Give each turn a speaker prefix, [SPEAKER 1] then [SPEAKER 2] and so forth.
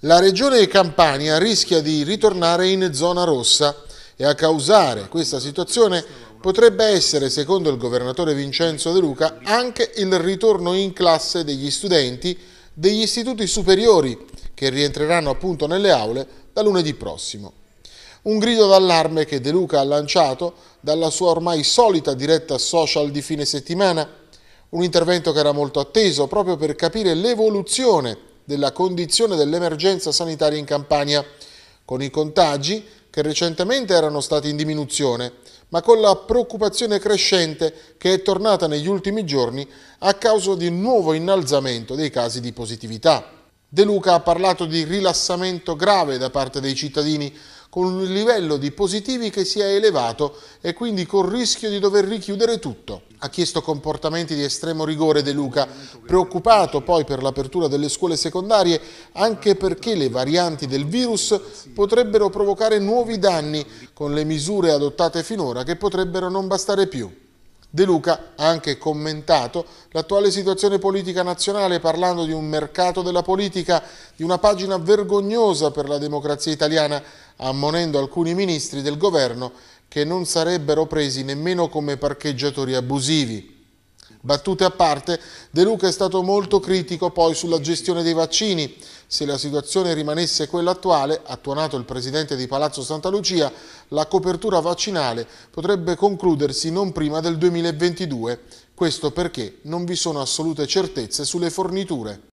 [SPEAKER 1] La regione Campania rischia di ritornare in zona rossa e a causare questa situazione potrebbe essere, secondo il governatore Vincenzo De Luca, anche il ritorno in classe degli studenti degli istituti superiori che rientreranno appunto nelle aule da lunedì prossimo. Un grido d'allarme che De Luca ha lanciato dalla sua ormai solita diretta social di fine settimana, un intervento che era molto atteso proprio per capire l'evoluzione della condizione dell'emergenza sanitaria in Campania, con i contagi che recentemente erano stati in diminuzione, ma con la preoccupazione crescente che è tornata negli ultimi giorni a causa di un nuovo innalzamento dei casi di positività. De Luca ha parlato di rilassamento grave da parte dei cittadini con un livello di positivi che si è elevato e quindi col rischio di dover richiudere tutto. Ha chiesto comportamenti di estremo rigore De Luca, preoccupato poi per l'apertura delle scuole secondarie anche perché le varianti del virus potrebbero provocare nuovi danni con le misure adottate finora che potrebbero non bastare più. De Luca ha anche commentato l'attuale situazione politica nazionale parlando di un mercato della politica, di una pagina vergognosa per la democrazia italiana, ammonendo alcuni ministri del governo che non sarebbero presi nemmeno come parcheggiatori abusivi. Battute a parte, De Luca è stato molto critico poi sulla gestione dei vaccini. Se la situazione rimanesse quella attuale, ha tuonato il presidente di Palazzo Santa Lucia, la copertura vaccinale potrebbe concludersi non prima del 2022. Questo perché non vi sono assolute certezze sulle forniture.